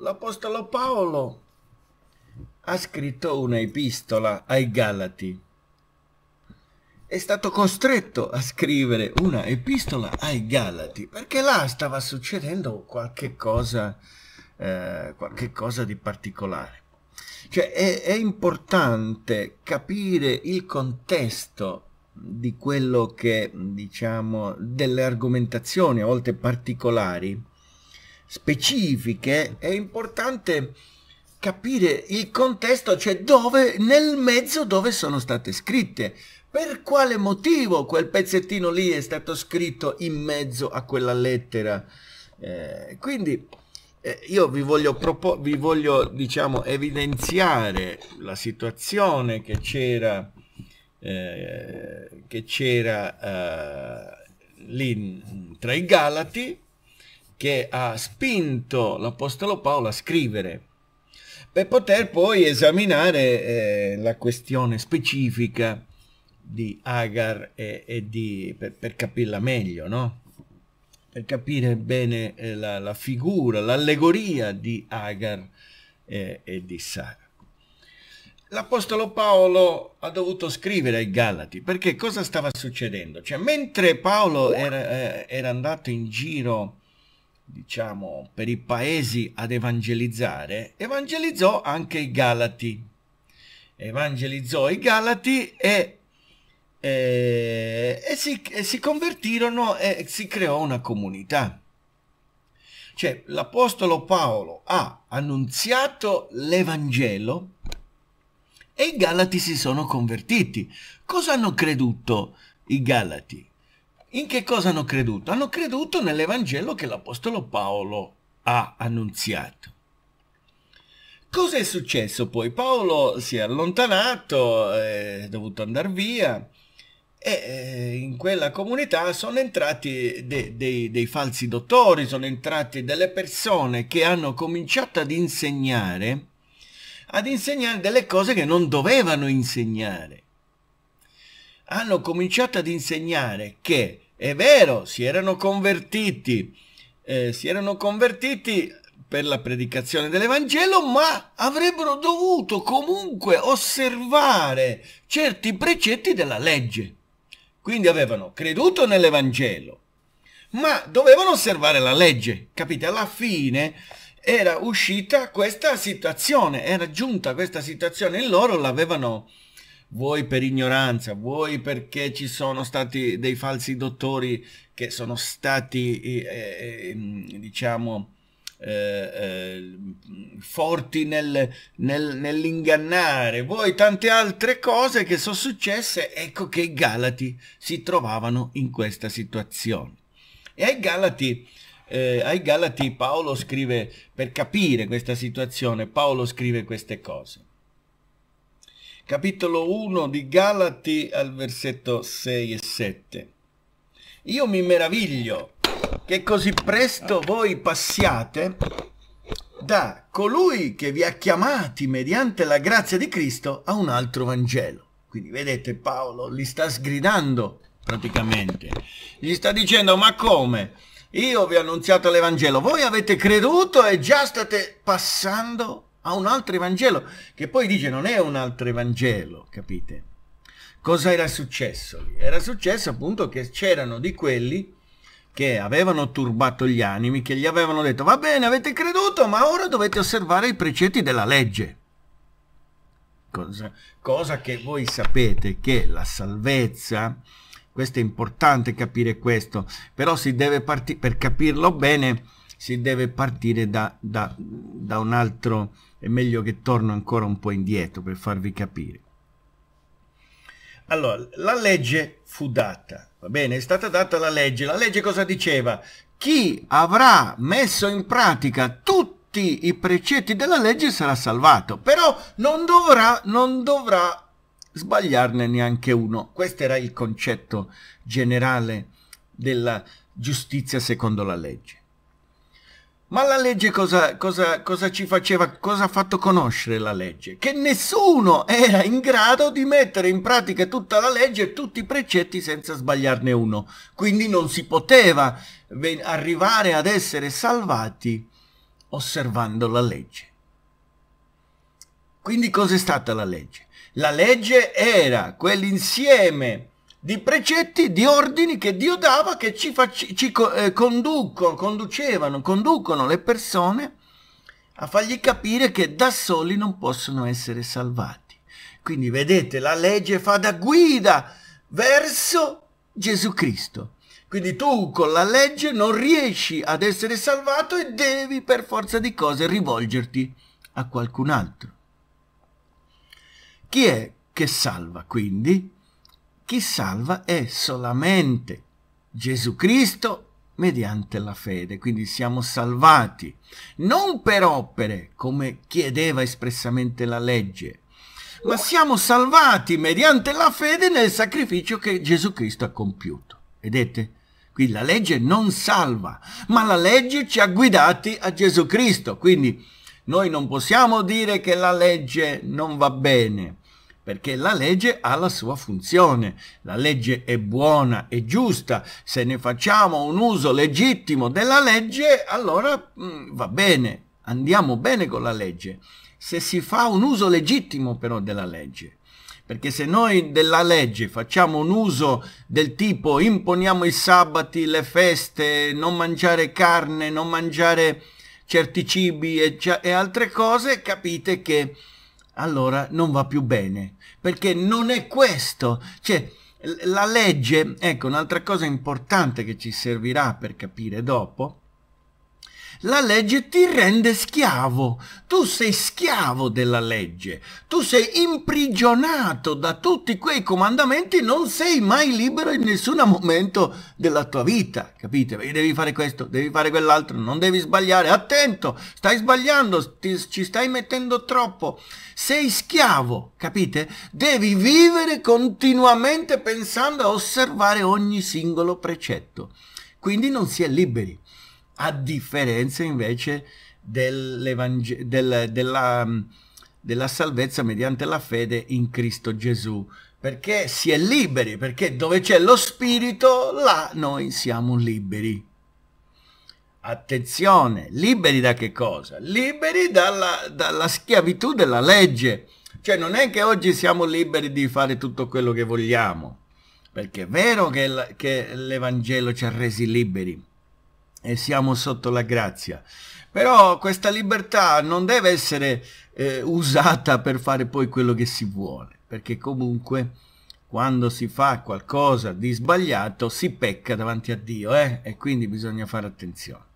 l'Apostolo Paolo ha scritto una epistola ai Galati. È stato costretto a scrivere una epistola ai Galati perché là stava succedendo qualche cosa, eh, qualche cosa di particolare. Cioè è, è importante capire il contesto di quello che, diciamo, delle argomentazioni a volte particolari specifiche, è importante capire il contesto, cioè dove, nel mezzo dove sono state scritte. Per quale motivo quel pezzettino lì è stato scritto in mezzo a quella lettera? Eh, quindi eh, io vi voglio, propo- vi voglio diciamo, evidenziare la situazione che c'era, eh, che c'era eh, lì tra i Galati, che ha spinto l'Apostolo Paolo a scrivere per poter poi esaminare eh, la questione specifica di Agar e, e di, per, per, capirla meglio, no? per capire bene eh, la, la, figura, l'allegoria di Agar eh, e di Sara. L'Apostolo Paolo ha dovuto scrivere ai Galati perché cosa stava succedendo? Cioè, mentre Paolo era, eh, era andato in giro diciamo, per i paesi ad evangelizzare, evangelizzò anche i Galati. Evangelizzò i Galati e, e, e, si, e si, convertirono e si creò una comunità. Cioè, l'Apostolo Paolo ha annunziato l'Evangelo e i Galati si sono convertiti. Cosa hanno creduto i Galati? In che cosa hanno creduto? Hanno creduto nell'Evangelo che l'Apostolo Paolo ha annunziato. Cos'è successo poi? Paolo si è allontanato, è dovuto andare via e eh, in quella comunità sono entrati de dei, dei falsi dottori, sono entrati delle persone che hanno cominciato ad insegnare, ad insegnare delle cose che non dovevano insegnare hanno cominciato ad insegnare che è vero, si erano convertiti, eh, si erano convertiti per la predicazione dell'Evangelo, ma avrebbero dovuto comunque osservare certi precetti della legge. Quindi avevano creduto nell'Evangelo, ma dovevano osservare la legge. Capite? Alla fine era uscita questa situazione, era giunta questa situazione in loro, l'avevano vuoi per ignoranza, vuoi perché ci sono stati dei falsi dottori che sono stati, eh, eh, diciamo, eh, eh, forti nel, nel, nell'ingannare, vuoi tante altre cose che sono successe, ecco che i Galati si trovavano in questa situazione. E ai Galati, eh, ai Galati Paolo scrive, per capire questa situazione, Paolo scrive queste cose capitolo 1 di Galati al versetto 6 e 7. Io mi meraviglio che così presto voi passiate da colui che vi ha chiamati mediante la grazia di Cristo a un altro Vangelo. Quindi vedete Paolo li sta sgridando praticamente. Gli sta dicendo ma come? Io vi ho annunziato l'Evangelo, voi avete creduto e già state passando a un altro Evangelo, che poi dice non è un altro Evangelo, capite? Cosa era successo lì? Era successo appunto che c'erano di quelli che avevano turbato gli animi, che gli avevano detto va bene, avete creduto, ma ora dovete osservare i precetti della legge. Cosa, cosa che voi sapete che la salvezza, questo è importante capire questo, però si deve partire, per capirlo bene, si deve partire da, da, da un altro è meglio che torno ancora un po' indietro per farvi capire. Allora, la legge fu data, va bene, è stata data la legge. La legge cosa diceva? Chi avrà messo in pratica tutti i precetti della legge sarà salvato, però non dovrà, non dovrà sbagliarne neanche uno. Questo era il concetto generale della giustizia secondo la legge. Ma la legge cosa, cosa, cosa, ci faceva, cosa ha fatto conoscere la legge? Che nessuno era in grado di mettere in pratica tutta la legge e tutti i precetti senza sbagliarne uno. Quindi non si poteva arrivare ad essere salvati osservando la legge. Quindi cos'è stata la legge? La legge era quell'insieme di precetti, di ordini che Dio dava, che ci, ci eh, conducono, conducevano, conducono le persone a fargli capire che da soli non possono essere salvati. Quindi vedete, la legge fa da guida verso Gesù Cristo. Quindi tu con la legge non riesci ad essere salvato e devi per forza di cose rivolgerti a qualcun altro. Chi è che salva quindi? chi salva è solamente Gesù Cristo mediante la fede, quindi siamo salvati, non per opere, come chiedeva espressamente la legge, ma siamo salvati mediante la fede nel sacrificio che Gesù Cristo ha compiuto. Vedete? Qui la legge non salva, ma la legge ci ha guidati a Gesù Cristo, quindi noi non possiamo dire che la legge non va bene, perché la legge ha la sua funzione, la legge è buona, è giusta, se ne facciamo un uso legittimo della legge, allora mh, mm, va bene, andiamo bene con la legge, se si fa un uso legittimo però della legge perché se noi della legge facciamo un uso del tipo imponiamo i sabati, le feste, non mangiare carne, non mangiare certi cibi e, e altre cose, capite che allora non va più bene, perché non è questo, cioè la legge, ecco un'altra cosa importante che ci servirà per capire dopo, la legge ti rende schiavo, tu sei schiavo della legge, tu sei imprigionato da tutti quei comandamenti, non sei mai libero in nessun momento della tua vita, capite? Devi fare questo, devi fare quell'altro, non devi sbagliare, attento, stai sbagliando, ti, ci stai mettendo troppo, sei schiavo, capite? Devi vivere continuamente pensando a osservare ogni singolo precetto quindi non si è liberi a differenza invece della, della, della salvezza mediante la fede in Cristo Gesù perché si è liberi, perché dove c'è lo spirito, là noi siamo liberi. Attenzione, liberi da che cosa? Liberi dalla, dalla, schiavitù della legge. Cioè non è che oggi siamo liberi di fare tutto quello che vogliamo, perché è vero che l'Evangelo ci ha resi liberi, e siamo sotto la grazia. Però questa libertà non deve essere eh, usata per fare poi quello che si vuole, perché comunque quando si fa qualcosa di sbagliato si pecca davanti a Dio eh? e quindi bisogna fare attenzione.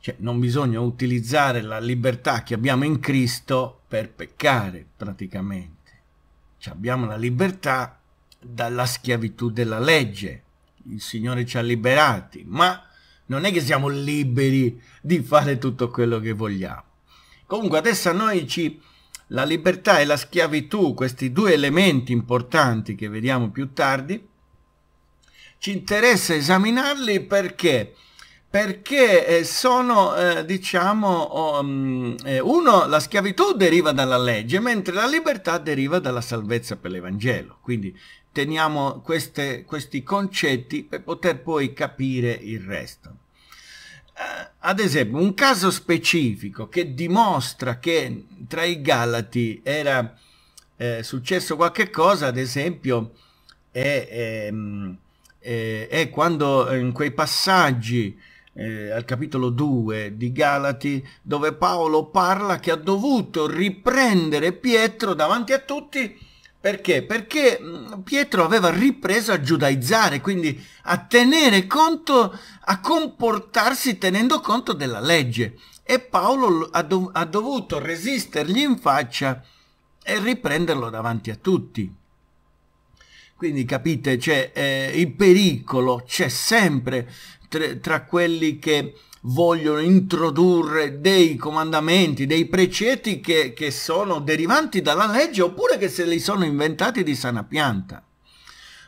Cioè, non bisogna utilizzare la libertà che abbiamo in Cristo per peccare praticamente. Cioè, abbiamo la libertà dalla schiavitù della legge, il Signore ci ha liberati, ma non è che siamo liberi di fare tutto quello che vogliamo. Comunque adesso a noi ci, la libertà e la schiavitù, questi due elementi importanti che vediamo più tardi, ci interessa esaminarli perché? Perché eh, sono, eh, diciamo, um, uno, la schiavitù deriva dalla legge, mentre la libertà deriva dalla salvezza per l'Evangelo. Quindi teniamo queste, questi concetti per poter poi capire il resto. Eh, ad esempio, un caso specifico che dimostra che tra i Galati era eh, successo qualche cosa, ad esempio, è, ehm, è, è quando in quei passaggi eh, al capitolo 2 di Galati, dove Paolo parla che ha dovuto riprendere Pietro davanti a tutti perché? Perché mm, Pietro aveva ripreso a giudaizzare, quindi a tenere conto, a comportarsi tenendo conto della legge. E Paolo ha, dov ha dovuto resistergli in faccia e riprenderlo davanti a tutti. Quindi capite, cioè, eh, il pericolo c'è sempre tra, tra quelli che vogliono introdurre dei comandamenti, dei precetti che, che sono derivanti dalla legge oppure che se li sono inventati di sana pianta.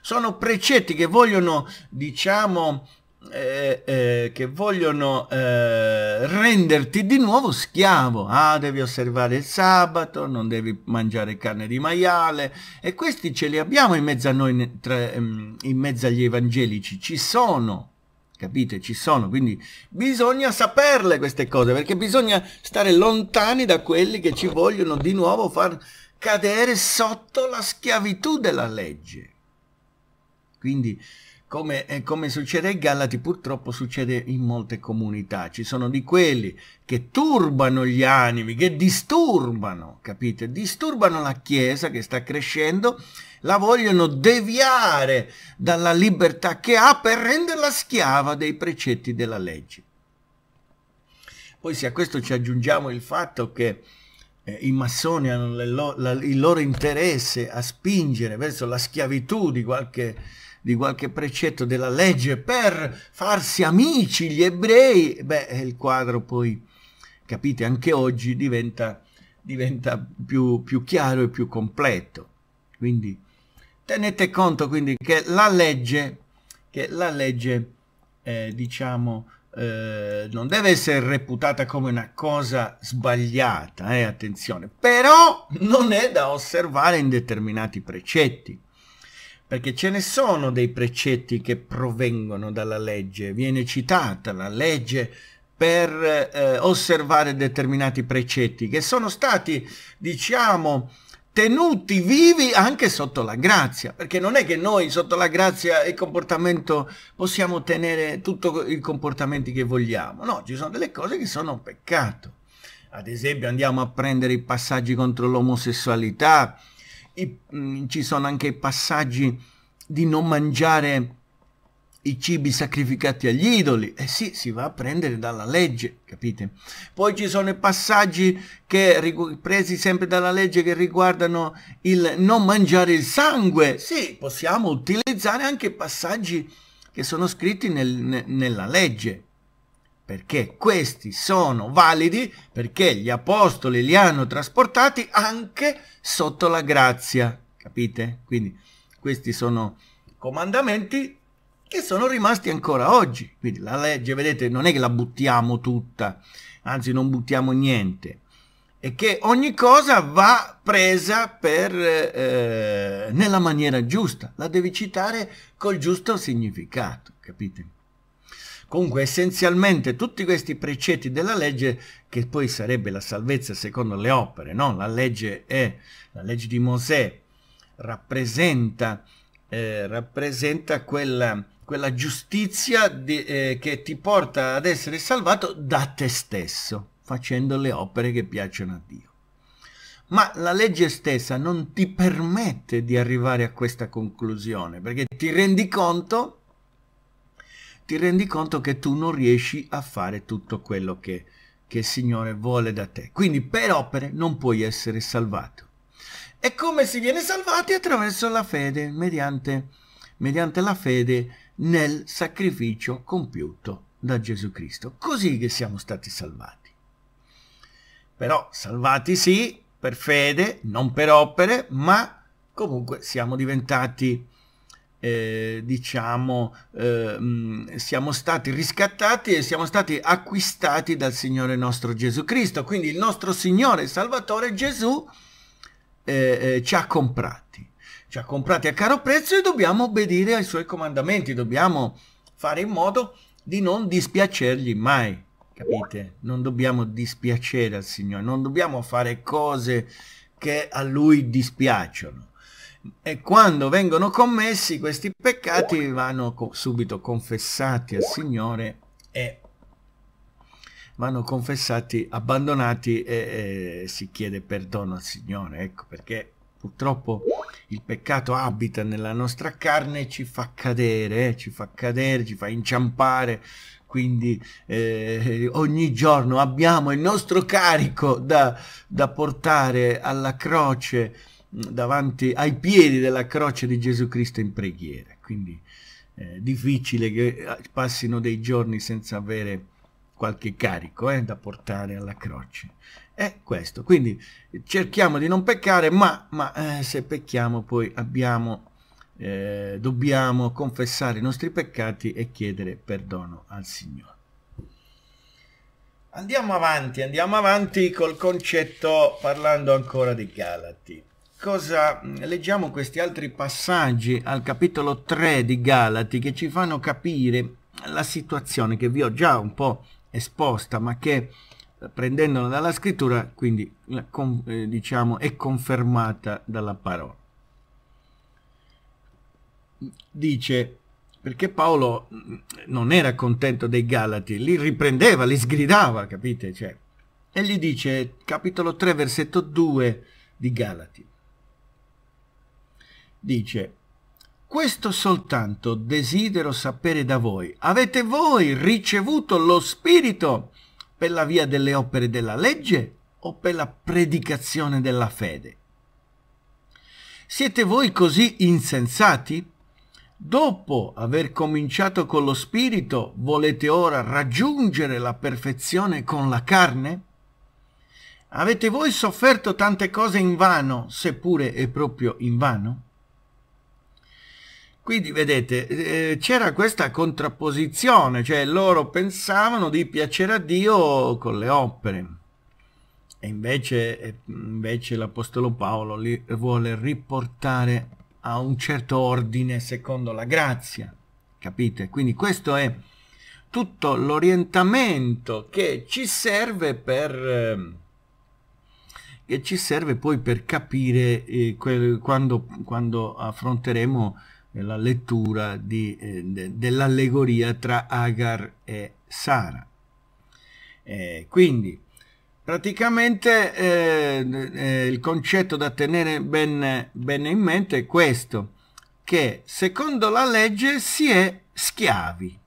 Sono precetti che vogliono, diciamo, eh, eh, che vogliono eh, renderti di nuovo schiavo. Ah, devi osservare il sabato, non devi mangiare carne di maiale. E questi ce li abbiamo in mezzo a noi, ehm, in mezzo agli evangelici. Ci sono capite? Ci sono, quindi bisogna saperle queste cose, perché bisogna stare lontani da quelli che ci vogliono di nuovo far cadere sotto la schiavitù della legge. Quindi, come, eh, come succede ai Gallati, purtroppo succede in molte comunità. Ci sono di quelli che turbano gli animi, che disturbano, capite? Disturbano la Chiesa che sta crescendo la vogliono deviare dalla libertà che ha per renderla schiava dei precetti della legge. Poi se a questo ci aggiungiamo il fatto che eh, i massoni hanno lo la, il loro interesse a spingere verso la schiavitù di qualche, di qualche precetto della legge per farsi amici gli ebrei, beh, eh, il quadro poi, capite, anche oggi diventa, diventa più, più chiaro e più completo. Quindi Tenete conto quindi che la legge, che la legge eh, diciamo, eh, non deve essere reputata come una cosa sbagliata, eh, attenzione, però non è da osservare in determinati precetti, perché ce ne sono dei precetti che provengono dalla legge, viene citata la legge per eh, osservare determinati precetti che sono stati, diciamo, tenuti vivi anche sotto la grazia, perché non è che noi sotto la grazia e comportamento possiamo tenere tutti i comportamenti che vogliamo, no, ci sono delle cose che sono un peccato. Ad esempio andiamo a prendere i passaggi contro l'omosessualità, mm, ci sono anche i passaggi di non mangiare i cibi sacrificati agli idoli. Eh sì, si va a prendere dalla legge, capite? Poi ci sono i passaggi che, presi sempre dalla legge che riguardano il non mangiare il sangue. Sì, possiamo utilizzare anche passaggi che sono scritti nel, ne, nella legge. Perché questi sono validi perché gli apostoli li hanno trasportati anche sotto la grazia, capite? Quindi questi sono comandamenti che sono rimasti ancora oggi. Quindi la legge, vedete, non è che la buttiamo tutta, anzi non buttiamo niente, è che ogni cosa va presa per, eh, nella maniera giusta, la devi citare col giusto significato, capite? Comunque essenzialmente tutti questi precetti della legge, che poi sarebbe la salvezza secondo le opere, no? la, legge è, la legge di Mosè rappresenta, eh, rappresenta quella quella giustizia di, eh, che ti porta ad essere salvato da te stesso, facendo le opere che piacciono a Dio. Ma la legge stessa non ti permette di arrivare a questa conclusione, perché ti rendi conto, ti rendi conto che tu non riesci a fare tutto quello che, che il Signore vuole da te. Quindi per opere non puoi essere salvato. E come si viene salvati? Attraverso la fede, mediante, mediante la fede nel sacrificio compiuto da Gesù Cristo. Così che siamo stati salvati. Però salvati sì, per fede, non per opere, ma comunque siamo diventati, eh, diciamo, eh, siamo stati riscattati e siamo stati acquistati dal Signore nostro Gesù Cristo. Quindi il nostro Signore Salvatore Gesù eh, eh ci ha comprati ci ha comprati a caro prezzo e dobbiamo obbedire ai suoi comandamenti, dobbiamo fare in modo di non dispiacergli mai, capite? Non dobbiamo dispiacere al Signore, non dobbiamo fare cose che a Lui dispiacciono. E quando vengono commessi questi peccati vanno co subito confessati al Signore e vanno confessati, abbandonati e, e si chiede perdono al Signore, ecco perché Purtroppo il peccato abita nella nostra carne e ci fa cadere, eh? ci fa cadere, ci fa inciampare. Quindi eh, ogni giorno abbiamo il nostro carico da, da portare alla croce, mm, davanti ai piedi della croce di Gesù Cristo in preghiera. Quindi eh, difficile che eh, passino dei giorni senza avere qualche carico eh, da portare alla croce è questo. Quindi eh, cerchiamo di non peccare, ma, ma eh, se pecchiamo poi abbiamo, eh, dobbiamo confessare i nostri peccati e chiedere perdono al Signore. Andiamo avanti, andiamo avanti col concetto parlando ancora di Galati. Cosa, leggiamo questi altri passaggi al capitolo 3 di Galati che ci fanno capire la situazione che vi ho già un po' esposta, ma che prendendola dalla scrittura, quindi eh, diciamo è confermata dalla parola. Dice, perché Paolo mm, non era contento dei Galati, li riprendeva, li sgridava, capite? Cioè, e gli dice, capitolo 3, versetto 2 di Galati, dice, questo soltanto desidero sapere da voi, avete voi ricevuto lo Spirito? per la via delle opere della legge o per la predicazione della fede? Siete voi così insensati? Dopo aver cominciato con lo spirito, volete ora raggiungere la perfezione con la carne? Avete voi sofferto tante cose in vano, seppure è proprio in vano? Quindi vedete, eh, c'era questa contrapposizione, cioè loro pensavano di piacere a Dio con le opere. E invece, eh, invece l'Apostolo Paolo li vuole riportare a un certo ordine secondo la grazia, capite? Quindi questo è tutto l'orientamento che ci serve per... Eh, che ci serve poi per capire eh, quel, quando, quando affronteremo la lettura di, eh, de, dell'allegoria tra Agar e Sara. Eh, quindi, praticamente eh, eh, il concetto da tenere ben, ben in mente è questo, che secondo la legge si è schiavi.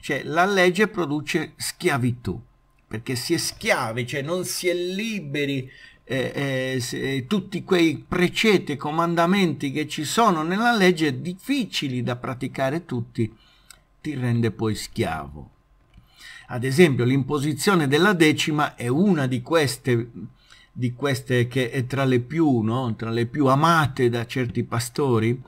Cioè, la legge produce schiavitù, perché si è schiavi, cioè non si è liberi eh, eh, eh, tutti quei precetti e comandamenti che ci sono nella legge difficili da praticare tutti ti rende poi schiavo. Ad esempio l'imposizione della decima è una di queste, di queste che è tra le, più, no? tra le più amate da certi pastori.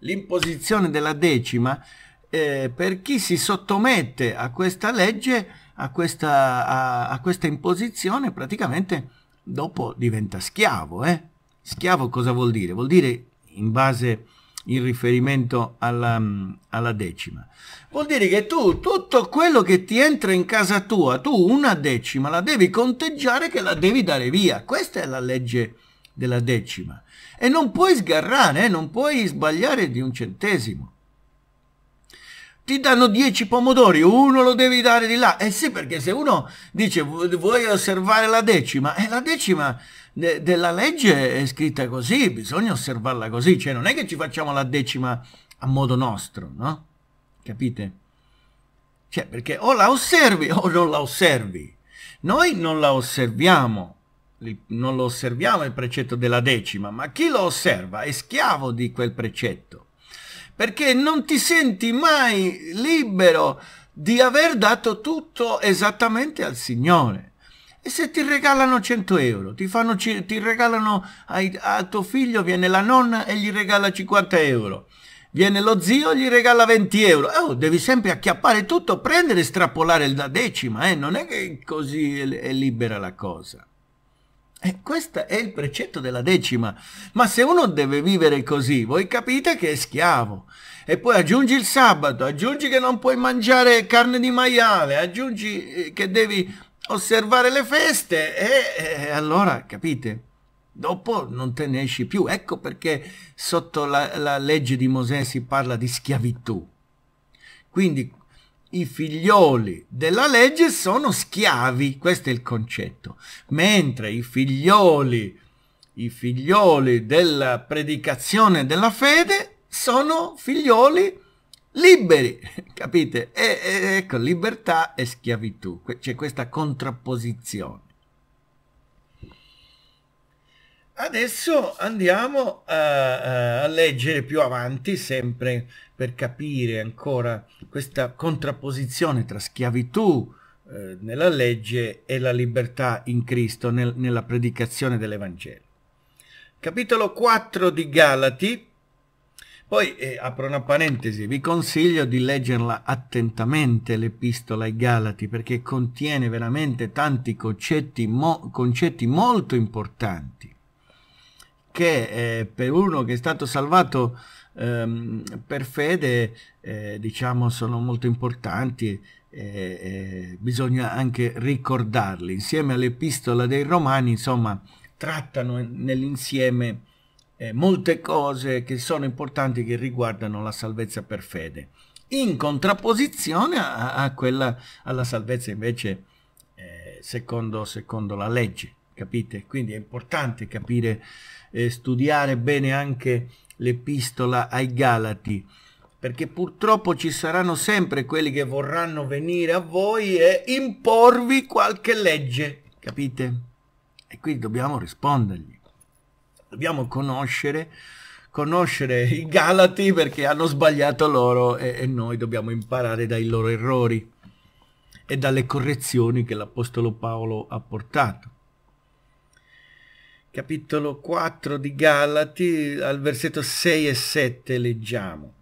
L'imposizione della decima eh, per chi si sottomette a questa legge, a questa, a, a questa imposizione praticamente dopo diventa schiavo. Eh? Schiavo cosa vuol dire? Vuol dire in base in riferimento alla, alla, decima. Vuol dire che tu tutto quello che ti entra in casa tua, tu una decima la devi conteggiare che la devi dare via. Questa è la legge della decima. E non puoi sgarrare, eh? non puoi sbagliare di un centesimo ti danno 10 pomodori, uno lo devi dare di là. Eh sì, perché se uno dice vuoi osservare la decima, è eh, la decima de della legge è scritta così, bisogna osservarla così, cioè non è che ci facciamo la decima a modo nostro, no? Capite? Cioè, perché o la osservi o non la osservi. Noi non la osserviamo, non lo osserviamo il precetto della decima, ma chi lo osserva è schiavo di quel precetto perché non ti senti mai libero di aver dato tutto esattamente al Signore. E se ti regalano 100 euro, ti, fanno, ti regalano ai, a tuo figlio, viene la nonna e gli regala 50 euro, viene lo zio e gli regala 20 euro. Oh, devi sempre acchiappare tutto, prendere e strappolare la decima, eh? non è che così è, è libera la cosa. E questo è il precetto della decima. Ma se uno deve vivere così, voi capite che è schiavo. E poi aggiungi il sabato, aggiungi che non puoi mangiare carne di maiale, aggiungi eh, che devi osservare le feste e, e allora, capite? Dopo non te ne esci più. Ecco perché sotto la, la legge di Mosè si parla di schiavitù. Quindi i figlioli della legge sono schiavi, questo è il concetto, mentre i figlioli, i figlioli della predicazione della fede sono figlioli liberi, capite? E, e, ecco, libertà e schiavitù, c'è questa contrapposizione. Adesso andiamo a, a, leggere più avanti, sempre per capire ancora questa contrapposizione tra schiavitù eh, nella legge e la libertà in Cristo nel, nella predicazione dell'Evangelo. Capitolo 4 di Galati, poi eh, apro una parentesi, vi consiglio di leggerla attentamente l'epistola ai Galati perché contiene veramente tanti concetti, mo, concetti molto importanti che eh, per uno che è stato salvato ehm, per fede, eh, diciamo, sono molto importanti e eh, eh, bisogna anche ricordarli. Insieme all'epistola dei Romani, insomma, trattano nell'insieme eh, molte cose che sono importanti che riguardano la salvezza per fede, in contrapposizione a, a quella, alla salvezza invece secondo, secondo la legge capite? Quindi è importante capire, eh, studiare bene anche l'epistola ai Galati, perché purtroppo ci saranno sempre quelli che vorranno venire a voi e imporvi qualche legge, capite? E quindi dobbiamo rispondergli, dobbiamo conoscere conoscere i Galati perché hanno sbagliato loro e, e, noi dobbiamo imparare dai loro errori e dalle correzioni che l'Apostolo Paolo ha portato capitolo 4 di Galati, al versetto 6 e 7 leggiamo.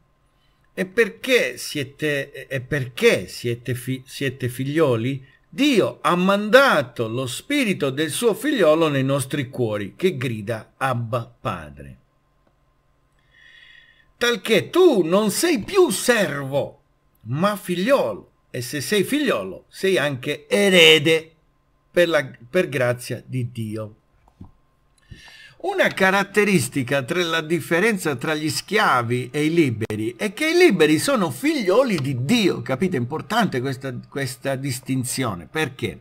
E perché siete, e perché siete, fi, siete figlioli? Dio ha mandato lo spirito del suo figliolo nei nostri cuori, che grida Abba Padre. Talché tu non sei più servo, ma figliolo. E se sei figliolo, sei anche erede per, la, per grazia di Dio una caratteristica tra la differenza tra gli schiavi e i liberi è che i liberi sono figlioli di Dio, capite? È importante questa, questa distinzione. Perché?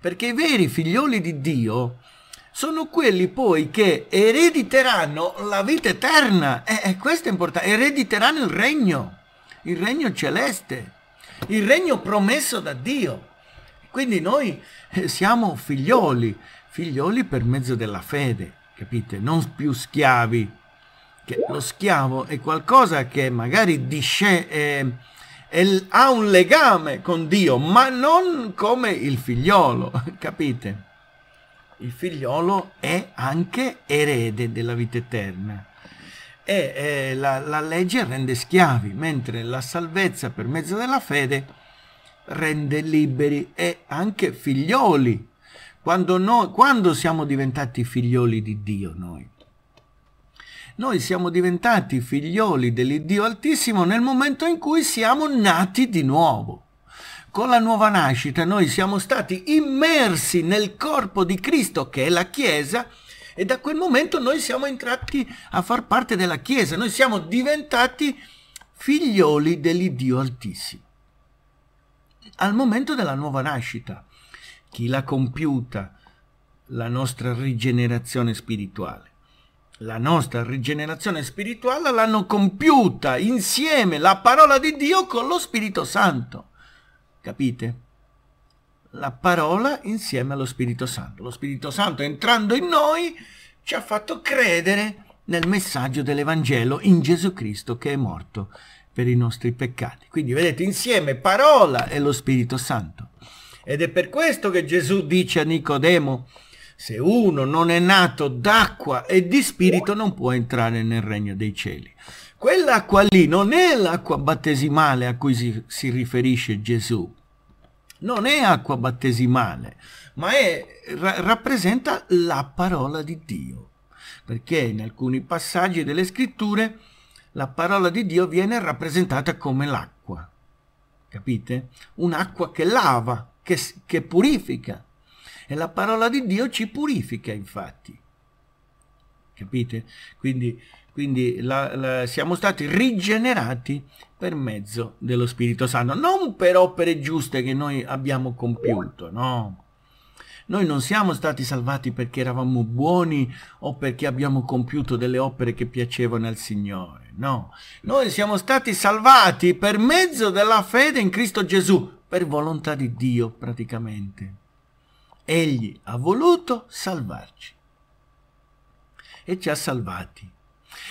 Perché i veri figlioli di Dio sono quelli poi che erediteranno la vita eterna. E, e questo è importante. Erediteranno il regno, il regno celeste, il regno promesso da Dio. Quindi noi eh, siamo figlioli, figlioli per mezzo della fede capite? Non più schiavi. Che lo schiavo è qualcosa che magari disce, eh, è, ha un legame con Dio, ma non come il figliolo, capite? Il figliolo è anche erede della vita eterna e eh, la, la legge rende schiavi, mentre la salvezza per mezzo della fede rende liberi e anche figlioli quando, noi, quando siamo diventati figlioli di Dio noi? Noi siamo diventati figlioli dell'Iddio Altissimo nel momento in cui siamo nati di nuovo. Con la nuova nascita noi siamo stati immersi nel corpo di Cristo che è la Chiesa e da quel momento noi siamo entrati a far parte della Chiesa, noi siamo diventati figlioli dell'Iddio Altissimo al momento della nuova nascita chi l'ha compiuta la nostra rigenerazione spirituale. La nostra rigenerazione spirituale l'hanno compiuta insieme la parola di Dio con lo Spirito Santo. Capite? La parola insieme allo Spirito Santo. Lo Spirito Santo entrando in noi ci ha fatto credere nel messaggio dell'Evangelo in Gesù Cristo che è morto per i nostri peccati. Quindi vedete insieme parola e lo Spirito Santo. Ed è per questo che Gesù dice a Nicodemo, se uno non è nato d'acqua e di spirito non può entrare nel regno dei cieli. Quell'acqua lì non è l'acqua battesimale a cui si, si, riferisce Gesù. Non è acqua battesimale, ma è, ra rappresenta la parola di Dio. Perché in alcuni passaggi delle scritture la parola di Dio viene rappresentata come l'acqua. Capite? Un'acqua che lava, che, che purifica. E la parola di Dio ci purifica, infatti. Capite? Quindi, quindi la, la, siamo stati rigenerati per mezzo dello Spirito Santo, non per opere giuste che noi abbiamo compiuto, no. Noi non siamo stati salvati perché eravamo buoni o perché abbiamo compiuto delle opere che piacevano al Signore, no. Noi siamo stati salvati per mezzo della fede in Cristo Gesù, per volontà di Dio praticamente. Egli ha voluto salvarci e ci ha salvati.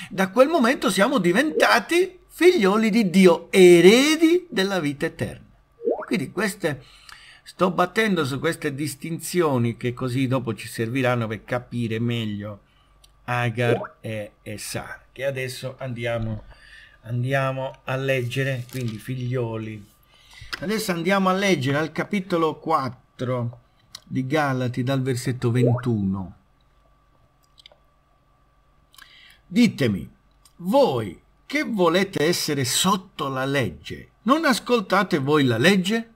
Da quel momento siamo diventati figlioli di Dio, eredi della vita eterna. Quindi queste, sto battendo su queste distinzioni che così dopo ci serviranno per capire meglio Agar e, Sar, che adesso andiamo, andiamo a leggere, quindi figlioli Adesso andiamo a leggere al capitolo 4 di Galati dal versetto 21. Ditemi, voi che volete essere sotto la legge, non ascoltate voi la legge?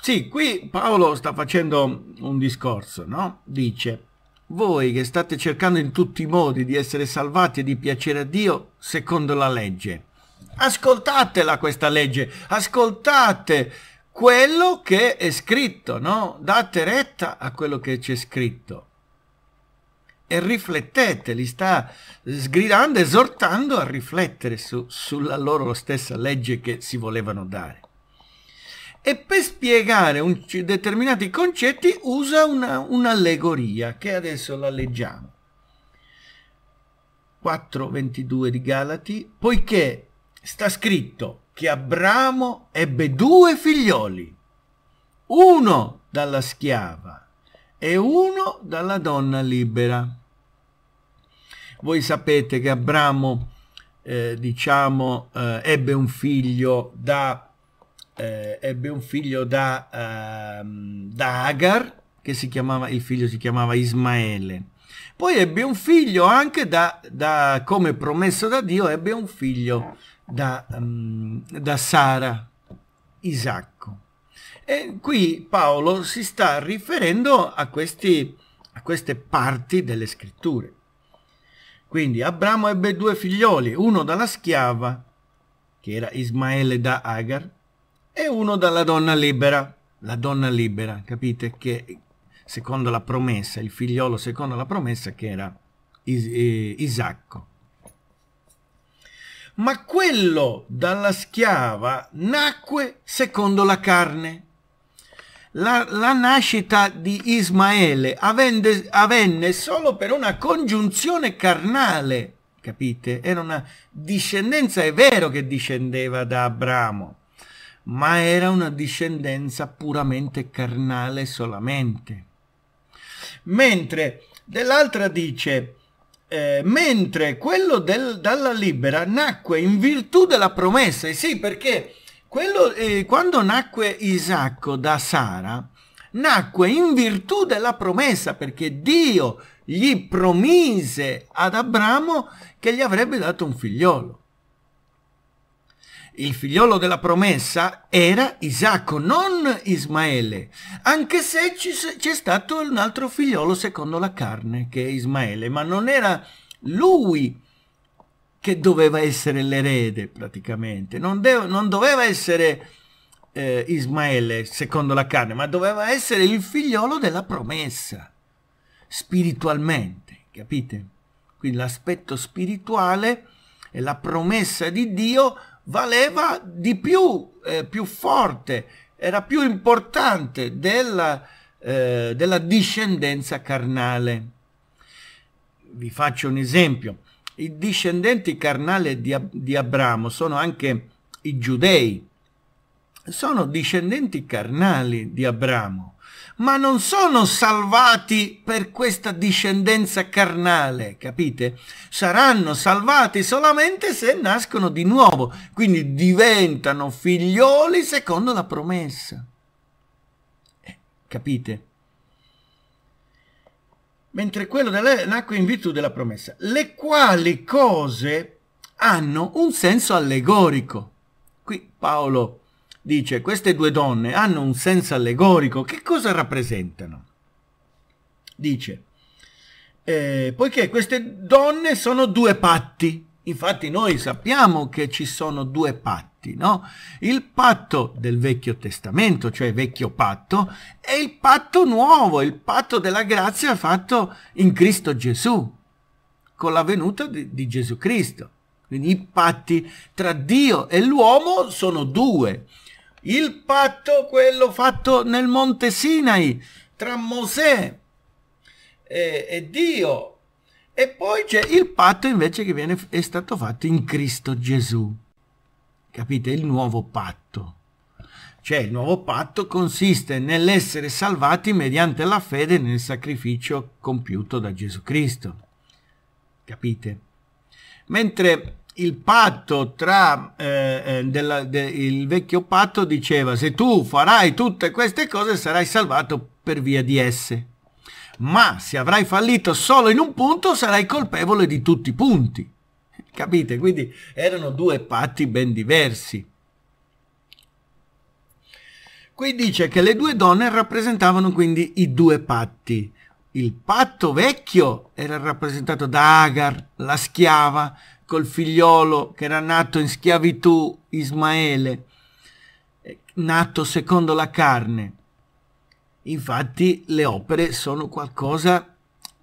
Sì, qui Paolo sta facendo un discorso, no? Dice, voi che state cercando in tutti i modi di essere salvati e di piacere a Dio secondo la legge, ascoltatela questa legge, ascoltate quello che è scritto, no? Date retta a quello che c'è scritto e riflettete, li sta sgridando, esortando a riflettere su, sulla loro stessa legge che si volevano dare. E per spiegare un, determinati concetti usa un'allegoria un che adesso la leggiamo. 4.22 di Galati, poiché sta scritto che Abramo ebbe due figlioli, uno dalla schiava e uno dalla donna libera. Voi sapete che Abramo, eh, diciamo, eh, ebbe un figlio da, eh, ebbe un figlio da, ehm, da Agar, che si chiamava, il figlio si chiamava Ismaele. Poi ebbe un figlio anche da, da, come promesso da Dio, ebbe un figlio da, um, da Sara, Isacco. E qui Paolo si sta riferendo a, questi, a queste parti delle scritture. Quindi Abramo ebbe due figlioli, uno dalla schiava, che era Ismaele da Agar, e uno dalla donna libera. La donna libera, capite che secondo la promessa, il figliolo secondo la promessa che era Is eh, Isacco ma quello dalla schiava nacque secondo la carne. La, la nascita di Ismaele avende, avvenne solo per una congiunzione carnale, capite? Era una discendenza, è vero che discendeva da Abramo, ma era una discendenza puramente carnale solamente. Mentre dell'altra dice, eh, mentre quello del, dalla Libera nacque in virtù della promessa, e sì perché quello, eh, quando nacque Isacco da Sara, nacque in virtù della promessa, perché Dio gli promise ad Abramo che gli avrebbe dato un figliolo il figliolo della promessa era Isacco, non Ismaele, anche se c'è stato un altro figliolo secondo la carne, che è Ismaele, ma non era lui che doveva essere l'erede praticamente, non, non doveva essere eh, Ismaele secondo la carne, ma doveva essere il figliolo della promessa, spiritualmente, capite? Quindi l'aspetto spirituale e la promessa di Dio valeva di più, eh, più forte, era più importante della, eh, della discendenza carnale. Vi faccio un esempio. I discendenti carnali di, di Abramo sono anche i giudei, sono discendenti carnali di Abramo ma non sono salvati per questa discendenza carnale, capite? Saranno salvati solamente se nascono di nuovo, quindi diventano figlioli secondo la promessa. Eh, capite? Mentre quello delle, nacque in virtù della promessa, le quali cose hanno un senso allegorico. Qui Paolo dice queste due donne hanno un senso allegorico, che cosa rappresentano? Dice, eh, poiché queste donne sono due patti, infatti noi sappiamo che ci sono due patti, no? Il patto del Vecchio Testamento, cioè vecchio patto, e il patto nuovo, il patto della grazia fatto in Cristo Gesù, con la venuta di, di Gesù Cristo. Quindi i patti tra Dio e l'uomo sono due il patto quello fatto nel monte Sinai tra Mosè e, e Dio. E poi c'è il patto invece che viene, è stato fatto in Cristo Gesù. Capite? Il nuovo patto. Cioè il nuovo patto consiste nell'essere salvati mediante la fede nel sacrificio compiuto da Gesù Cristo. Capite? Mentre il patto tra eh, eh, della, de, il vecchio patto diceva se tu farai tutte queste cose sarai salvato per via di esse ma se avrai fallito solo in un punto sarai colpevole di tutti i punti capite quindi erano due patti ben diversi qui dice che le due donne rappresentavano quindi i due patti il patto vecchio era rappresentato da Agar, la schiava, col figliolo che era nato in schiavitù, Ismaele, eh, nato secondo la carne. Infatti le opere sono qualcosa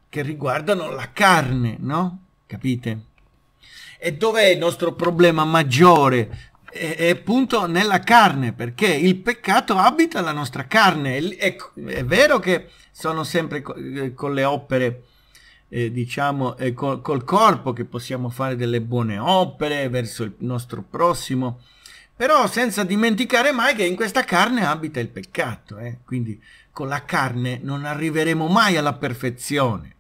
che riguardano la carne, no? Capite? E dov'è il nostro problema maggiore? È, è appunto nella carne, perché il peccato abita la nostra carne. È, è, ecco, è vero che sono sempre co eh, con le opere eh, diciamo, eh, col, col corpo che possiamo fare delle buone opere verso il nostro prossimo, però senza dimenticare mai che in questa carne abita il peccato, eh? quindi con la carne non arriveremo mai alla perfezione.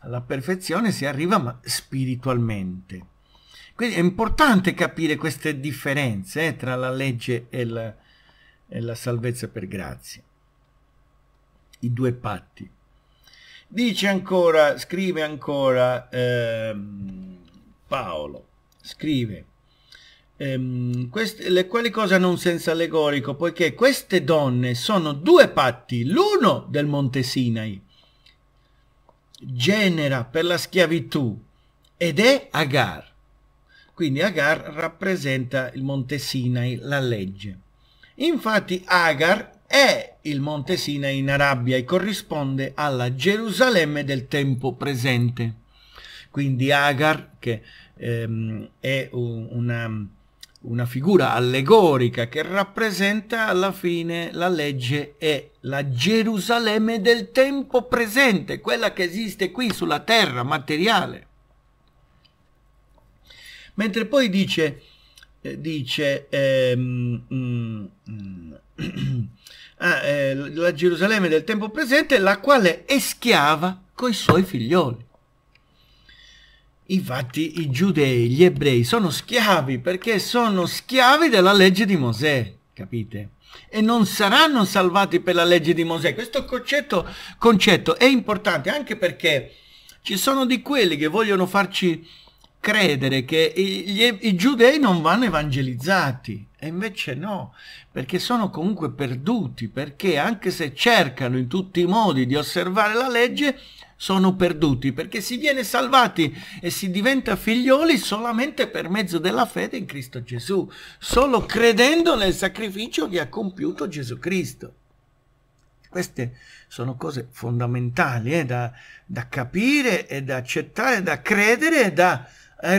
Alla perfezione si arriva ma spiritualmente. Quindi è importante capire queste differenze eh, tra la legge e la, e la salvezza per grazia, i due patti. Dice ancora, scrive ancora ehm, Paolo, scrive, ehm, queste, le quali cosa non senza allegorico, poiché queste donne sono due patti, l'uno del Monte Sinai, genera per la schiavitù ed è Agar. Quindi Agar rappresenta il Monte Sinai, la legge. Infatti Agar è il monte Sina in Arabia e corrisponde alla Gerusalemme del tempo presente. Quindi Agar, che ehm, è una, una figura allegorica che rappresenta alla fine la legge è la Gerusalemme del tempo presente, quella che esiste qui sulla terra materiale. Mentre poi dice, eh, dice ehm, mm, mm, Ah, eh, la Gerusalemme del tempo presente, la quale è schiava coi suoi figlioli. Infatti i giudei, gli ebrei sono schiavi perché sono schiavi della legge di Mosè, capite? E non saranno salvati per la legge di Mosè. Questo concetto, concetto è importante anche perché ci sono di quelli che vogliono farci credere che i, gli, i giudei non vanno evangelizzati. E invece no, perché sono comunque perduti, perché anche se cercano in tutti i modi di osservare la legge, sono perduti, perché si viene salvati e si diventa figlioli solamente per mezzo della fede in Cristo Gesù, solo credendo nel sacrificio che ha compiuto Gesù Cristo. Queste sono cose fondamentali eh, da, da capire e da accettare, da credere e da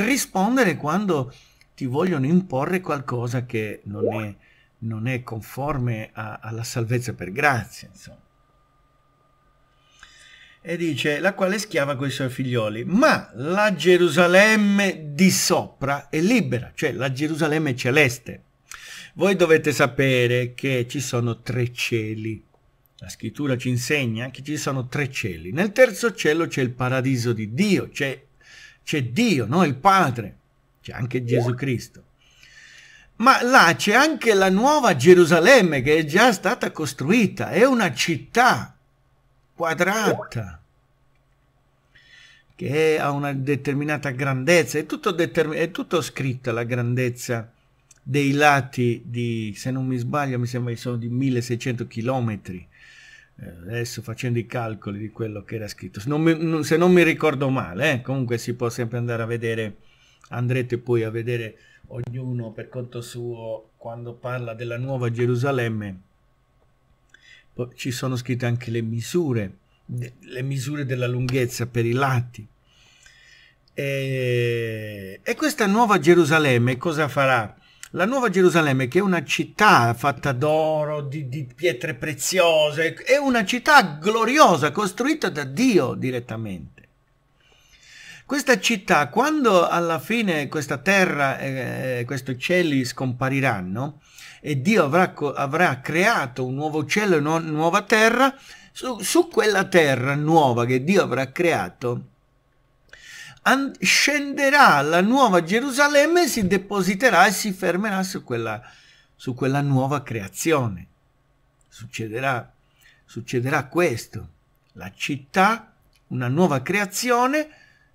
rispondere quando ti vogliono imporre qualcosa che non è, non è conforme a, alla salvezza per grazia, insomma. E dice, la quale schiava con i suoi figlioli, ma la Gerusalemme di sopra è libera, cioè la Gerusalemme celeste. Voi dovete sapere che ci sono tre cieli. La scrittura ci insegna che ci sono tre cieli. Nel terzo cielo c'è il paradiso di Dio, c'è c'è Dio, no? il Padre, c'è anche Gesù Cristo. Ma là c'è anche la nuova Gerusalemme che è già stata costruita, è una città quadrata che ha una determinata grandezza, è tutto, determin è tutto scritto la grandezza dei lati di, se non mi sbaglio, mi sembra che sono di 1600 chilometri, eh, adesso facendo i calcoli di quello che era scritto, se non mi, non, se non mi ricordo male, eh, comunque si può sempre andare a vedere, andrete poi a vedere ognuno per conto suo quando parla della nuova Gerusalemme, poi ci sono scritte anche le misure, le misure della lunghezza per i lati. E, eh, e questa nuova Gerusalemme cosa farà? La Nuova Gerusalemme, che è una città fatta d'oro, di, di, pietre preziose, è una città gloriosa, costruita da Dio direttamente. Questa città, quando alla fine questa terra, eh, questi cieli scompariranno e Dio avrà, avrà, creato un nuovo cielo e una nuova terra, su, su quella terra nuova che Dio avrà creato, scenderà la nuova Gerusalemme, si depositerà e si fermerà su quella, su quella nuova creazione. Succederà, succederà questo. La città, una nuova creazione,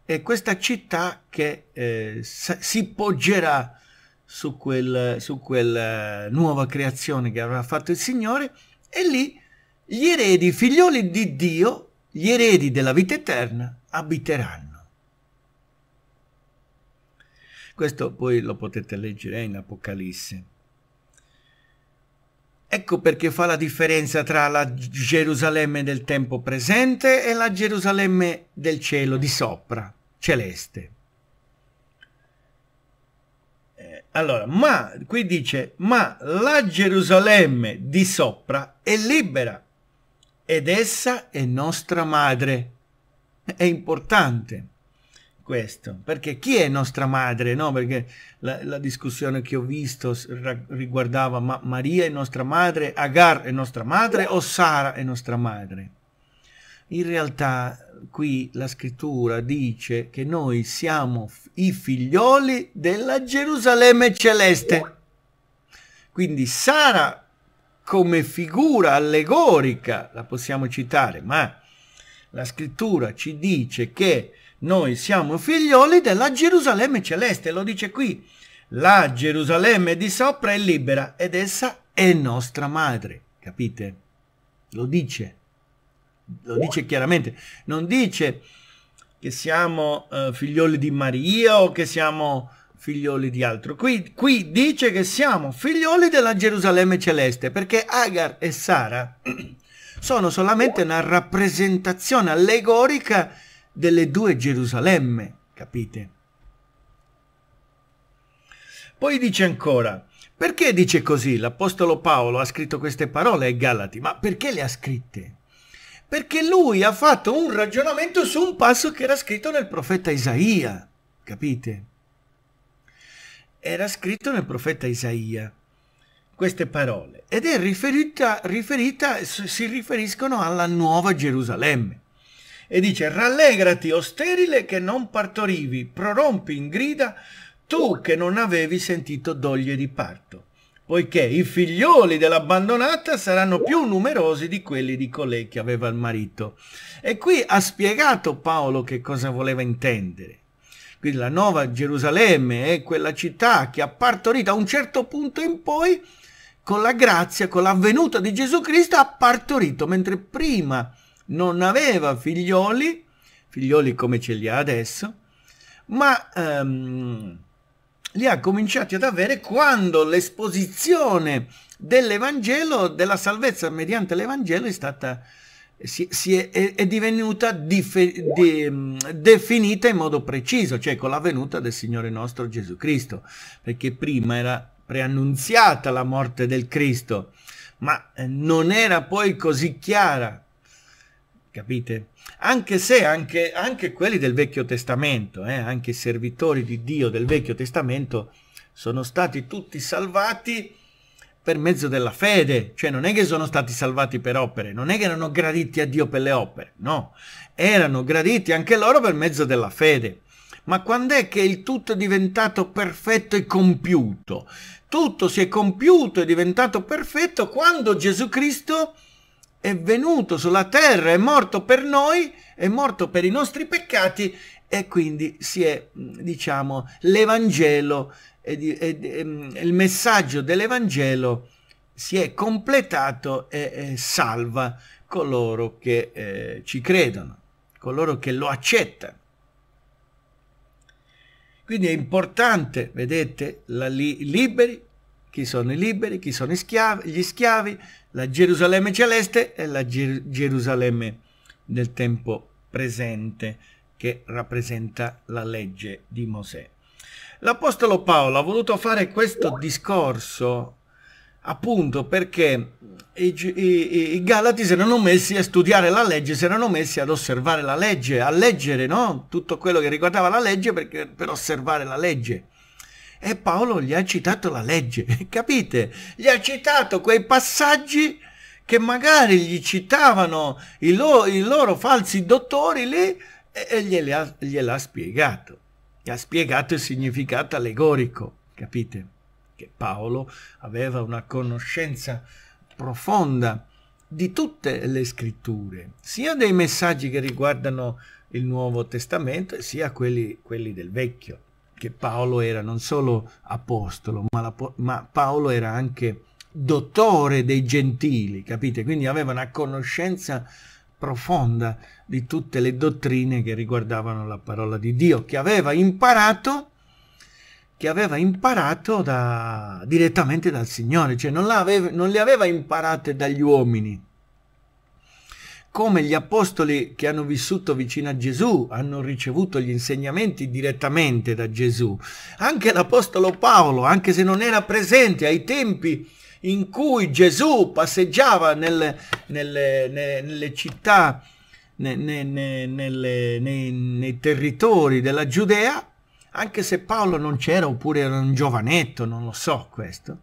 e questa città che eh, si poggerà su, quel, su quella nuova creazione che avrà fatto il Signore, e lì gli eredi, figlioli di Dio, gli eredi della vita eterna, abiteranno. Questo poi lo potete leggere in Apocalisse. Ecco perché fa la differenza tra la Gerusalemme del tempo presente e la Gerusalemme del cielo di sopra, celeste. Eh, allora, ma, qui dice, ma la Gerusalemme di sopra è libera ed essa è nostra madre. È importante questo, perché chi è nostra madre? No, perché la, la discussione che ho visto riguardava ma Maria è nostra madre, Agar è nostra madre o Sara è nostra madre? In realtà qui la scrittura dice che noi siamo i figlioli della Gerusalemme celeste. Quindi Sara come figura allegorica la possiamo citare, ma la scrittura ci dice che noi siamo figlioli della Gerusalemme celeste, lo dice qui. La Gerusalemme di sopra è libera ed essa è nostra madre, capite? Lo dice, lo dice chiaramente. Non dice che siamo eh, figlioli di Maria o che siamo figlioli di altro. Qui, qui dice che siamo figlioli della Gerusalemme celeste, perché Agar e Sara sono solamente una rappresentazione allegorica delle due Gerusalemme, capite? Poi dice ancora, perché dice così? L'Apostolo Paolo ha scritto queste parole ai Galati, ma perché le ha scritte? Perché lui ha fatto un ragionamento su un passo che era scritto nel profeta Isaia, capite? Era scritto nel profeta Isaia queste parole ed è riferita, riferita si riferiscono alla nuova Gerusalemme e dice «Rallegrati, o sterile, che non partorivi, prorompi in grida, tu che non avevi sentito doglie di parto» poiché i figlioli dell'abbandonata saranno più numerosi di quelli di colei che aveva il marito. E qui ha spiegato Paolo che cosa voleva intendere. Quindi la nuova Gerusalemme è quella città che ha partorito a un certo punto in poi, con la grazia, con l'avvenuta di Gesù Cristo, ha partorito, mentre prima non aveva figlioli, figlioli come ce li ha adesso, ma ehm, li ha cominciati ad avere quando l'esposizione dell'Evangelo, della salvezza mediante l'Evangelo è stata si, si è, è, divenuta dife, di, definita in modo preciso, cioè con la venuta del Signore nostro Gesù Cristo, perché prima era preannunziata la morte del Cristo, ma eh, non era poi così chiara capite? Anche se anche, anche quelli del Vecchio Testamento, eh, anche i servitori di Dio del Vecchio Testamento sono stati tutti salvati per mezzo della fede, cioè non è che sono stati salvati per opere, non è che erano graditi a Dio per le opere, no, erano graditi anche loro per mezzo della fede. Ma quando è che il tutto è diventato perfetto e compiuto? Tutto si è compiuto e diventato perfetto quando Gesù Cristo è venuto sulla terra, è morto per noi, è morto per i nostri peccati e quindi si è, mm, diciamo, l'Evangelo, e, e, mm, e, il messaggio dell'Evangelo si è completato e, salva coloro che eh, ci credono, coloro che lo accettano. Quindi è importante, vedete, la li liberi, chi sono i liberi, chi sono i schiavi, gli schiavi, la Gerusalemme celeste e la Ger Gerusalemme del tempo presente che rappresenta la legge di Mosè. L'Apostolo Paolo ha voluto fare questo discorso appunto perché i, i, i, Galati si erano messi a studiare la legge, si erano messi ad osservare la legge, a leggere no? tutto quello che riguardava la legge perché, per osservare la legge. E Paolo gli ha citato la legge, capite? Gli ha citato quei passaggi che magari gli citavano i, lo i loro falsi dottori lì e, e gliel'ha gliel spiegato. Gli ha spiegato il significato allegorico, capite? Che Paolo aveva una conoscenza profonda di tutte le scritture, sia dei messaggi che riguardano il Nuovo Testamento, sia quelli, quelli del Vecchio che Paolo era non solo apostolo, ma, la, ma Paolo era anche dottore dei gentili, capite? Quindi aveva una conoscenza profonda di tutte le dottrine che riguardavano la parola di Dio, che aveva imparato, che aveva imparato da, direttamente dal Signore, cioè non, non le aveva imparate dagli uomini, come gli apostoli che hanno vissuto vicino a Gesù hanno ricevuto gli insegnamenti direttamente da Gesù. Anche l'apostolo Paolo, anche se non era presente ai tempi in cui Gesù passeggiava nel, nelle, nelle, nelle, città, ne, ne, nelle, nei, nei territori della Giudea, anche se Paolo non c'era oppure era un giovanetto, non lo so questo,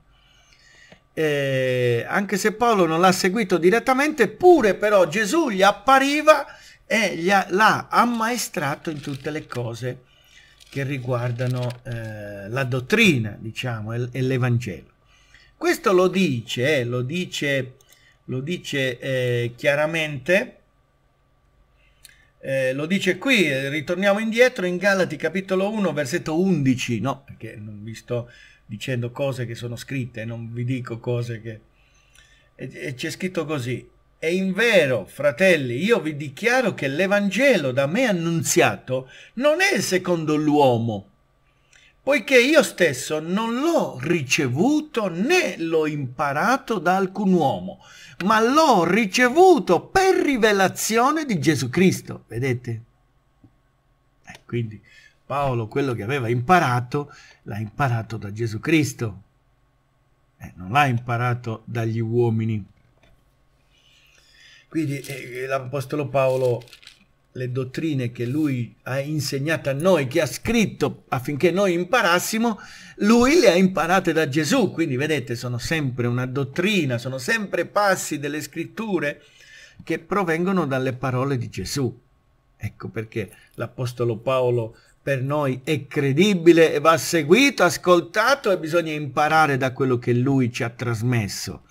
eh, anche se Paolo non l'ha seguito direttamente, pure però Gesù gli appariva e gli ha, l'ha ammaestrato in tutte le cose che riguardano eh, la dottrina, diciamo, e, e l'Evangelo. Questo lo dice, eh, lo dice, lo dice eh, chiaramente, eh, lo dice qui, eh, ritorniamo indietro in Galati capitolo 1 versetto 11, no, perché non visto dicendo cose che sono scritte, non vi dico cose che... E, e c'è scritto così, e in vero, fratelli, io vi dichiaro che l'Evangelo da me annunziato non è secondo l'uomo, poiché io stesso non l'ho ricevuto né l'ho imparato da alcun uomo, ma l'ho ricevuto per rivelazione di Gesù Cristo. Vedete? Eh, quindi Paolo quello che aveva imparato l'ha imparato da Gesù Cristo, eh, non l'ha imparato dagli uomini. Quindi eh, eh, l'Apostolo Paolo le dottrine che lui ha insegnato a noi, che ha scritto affinché noi imparassimo, lui le ha imparate da Gesù. Quindi vedete, sono sempre una dottrina, sono sempre passi delle scritture che provengono dalle parole di Gesù. Ecco perché l'Apostolo Paolo per noi è credibile e va seguito, ascoltato e bisogna imparare da quello che lui ci ha trasmesso,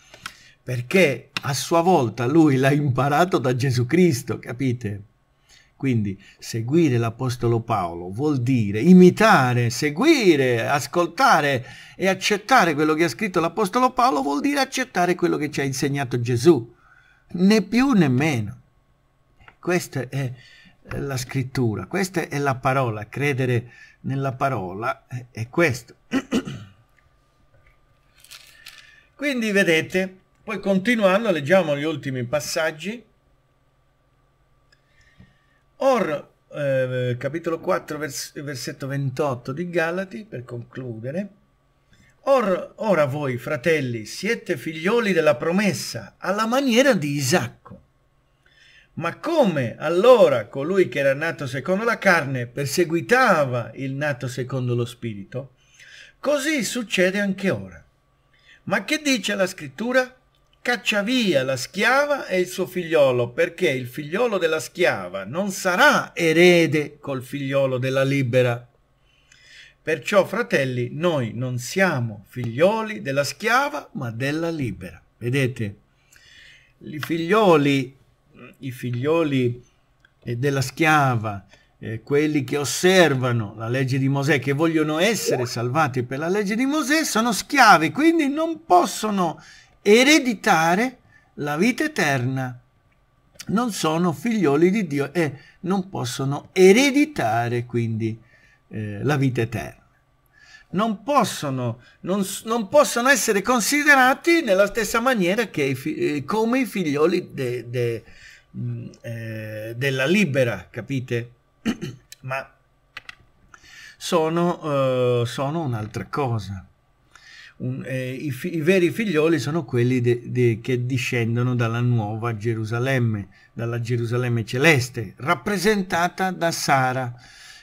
perché a sua volta lui l'ha imparato da Gesù Cristo, capite? Quindi seguire l'Apostolo Paolo vuol dire imitare, seguire, ascoltare e accettare quello che ha scritto l'Apostolo Paolo vuol dire accettare quello che ci ha insegnato Gesù, né più né meno. Questo è la scrittura, questa è la parola, credere nella parola è questo. Quindi vedete, poi continuando, leggiamo gli ultimi passaggi. Or, eh, capitolo 4, vers versetto 28 di Galati, per concludere. Or, ora voi, fratelli, siete figlioli della promessa, alla maniera di Isacco. Ma come allora colui che era nato secondo la carne perseguitava il nato secondo lo spirito? Così succede anche ora. Ma che dice la scrittura? Caccia via la schiava e il suo figliolo, perché il figliolo della schiava non sarà erede col figliolo della libera. Perciò, fratelli, noi non siamo figlioli della schiava, ma della libera. Vedete? I figlioli eh, i figlioli eh, della schiava, eh, quelli che osservano la legge di Mosè, che vogliono essere salvati per la legge di Mosè, sono schiavi, quindi non possono ereditare la vita eterna. Non sono figlioli di Dio e non possono ereditare quindi eh, la vita eterna. Non possono, non, non possono, essere considerati nella stessa maniera che i, eh, come i figlioli de, de Mm, eh, della libera, capite? Ma sono, eh, sono un'altra cosa. Un, eh, i, i, veri figlioli sono quelli de, de, che discendono dalla nuova Gerusalemme, dalla Gerusalemme celeste, rappresentata da Sara.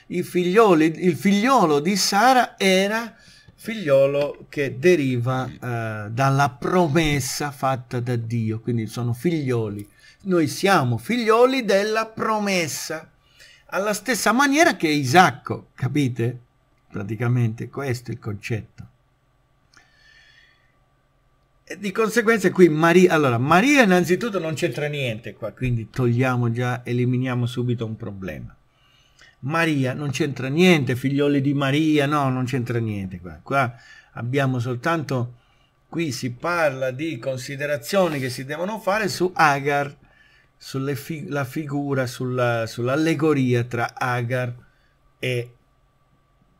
I Figlioli, il figliolo di Sara era figliolo che deriva eh, dalla promessa fatta da Dio, quindi sono figlioli noi siamo figlioli della promessa, alla stessa maniera che Isacco, capite? Praticamente questo è il concetto. E di conseguenza qui Maria, allora Maria innanzitutto non c'entra niente qua, quindi togliamo già, eliminiamo subito un problema. Maria non c'entra niente, figlioli di Maria, no, non c'entra niente qua. Qua abbiamo soltanto, qui si parla di considerazioni che si devono fare su Agar, sulla fi figura, sull'allegoria tra Agar e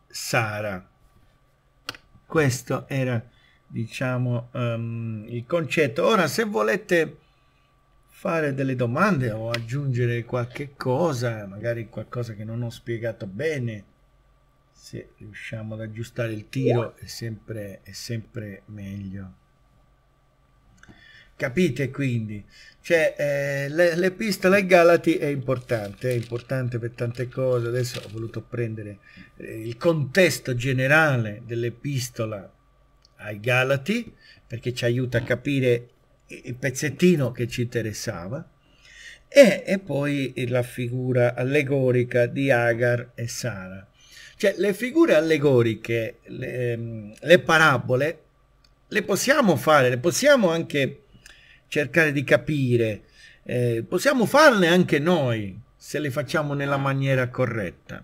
Sara. Questo era, diciamo, um, il concetto. Ora, se volete fare delle domande o aggiungere qualche cosa, magari qualcosa che non ho spiegato bene, se riusciamo ad aggiustare il tiro è sempre, è sempre meglio. Capite quindi? Cioè, eh, le, le, Galati è importante, è importante per tante cose. Adesso ho voluto prendere eh, il contesto generale dell'epistola ai Galati, perché ci aiuta a capire il pezzettino che ci interessava, e, e poi la figura allegorica di Agar e Sara. Cioè, le figure allegoriche, le, ehm, le parabole, le possiamo fare, le possiamo anche cercare di capire. Eh, possiamo farle anche noi, se le facciamo nella maniera corretta.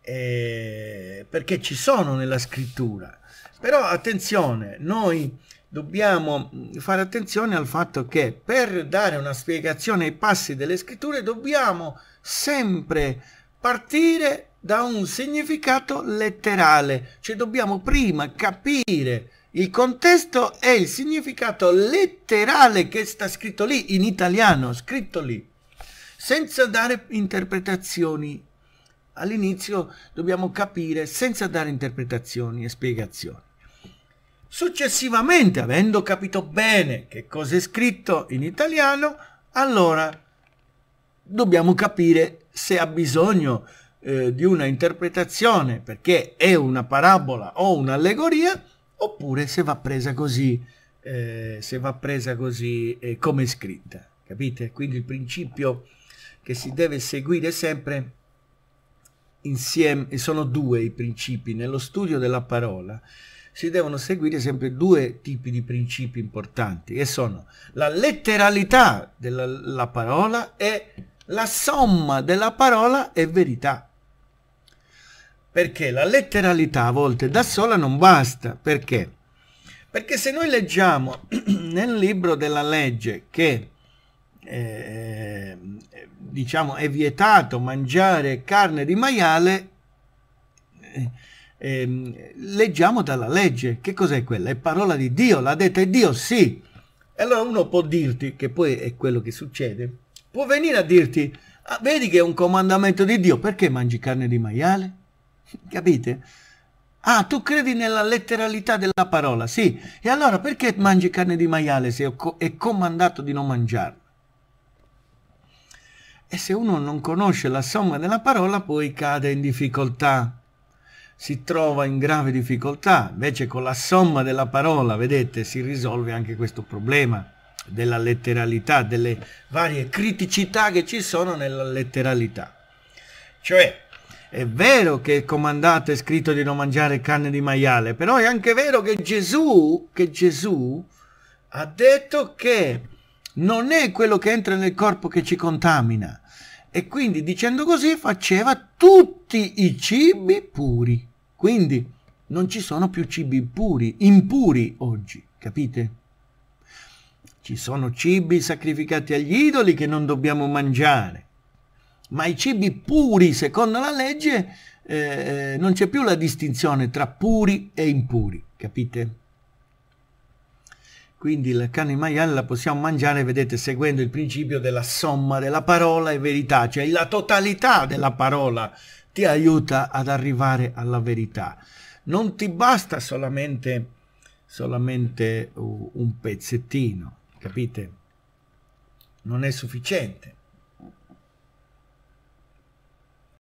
Eh, perché ci sono nella scrittura. Però attenzione, noi dobbiamo fare attenzione al fatto che per dare una spiegazione ai passi delle scritture dobbiamo sempre partire da un significato letterale, cioè dobbiamo prima capire il contesto è il significato letterale che sta scritto lì, in italiano, scritto lì, senza dare interpretazioni. All'inizio dobbiamo capire senza dare interpretazioni e spiegazioni. Successivamente, avendo capito bene che cosa è scritto in italiano, allora dobbiamo capire se ha bisogno eh, di una interpretazione perché è una parabola o un'allegoria oppure se va presa così, eh, se va presa così eh, come è scritta, capite? Quindi il principio che si deve seguire sempre insieme, e sono due i principi, nello studio della parola si devono seguire sempre due tipi di principi importanti, che sono la letteralità della parola e la somma della parola e verità perché la letteralità a volte da sola non basta. Perché? Perché se noi leggiamo nel libro della legge che eh, diciamo è vietato mangiare carne di maiale, eh, eh, leggiamo dalla legge. Che cos'è quella? È parola di Dio, l'ha detta Dio, sì. E allora uno può dirti, che poi è quello che succede, può venire a dirti, ah, vedi che è un comandamento di Dio, perché mangi carne di maiale? Capite? Ah, tu credi nella letteralità della parola, sì. E allora perché mangi carne di maiale se è comandato di non mangiarla? E se uno non conosce la somma della parola, poi cade in difficoltà, si trova in grave difficoltà. Invece con la somma della parola, vedete, si risolve anche questo problema della letteralità, delle varie criticità che ci sono nella letteralità. Cioè, è vero che è comandato e scritto di non mangiare carne di maiale, però è anche vero che Gesù, che Gesù ha detto che non è quello che entra nel corpo che ci contamina. E quindi dicendo così faceva tutti i cibi puri. Quindi non ci sono più cibi puri, impuri oggi, capite? Ci sono cibi sacrificati agli idoli che non dobbiamo mangiare ma i cibi puri, secondo la legge, eh, eh, non c'è più la distinzione tra puri e impuri, capite? Quindi la carne di maiale la possiamo mangiare, vedete, seguendo il principio della somma della parola e verità, cioè la totalità della parola ti aiuta ad arrivare alla verità. Non ti basta solamente, solamente un pezzettino, capite? Non è sufficiente.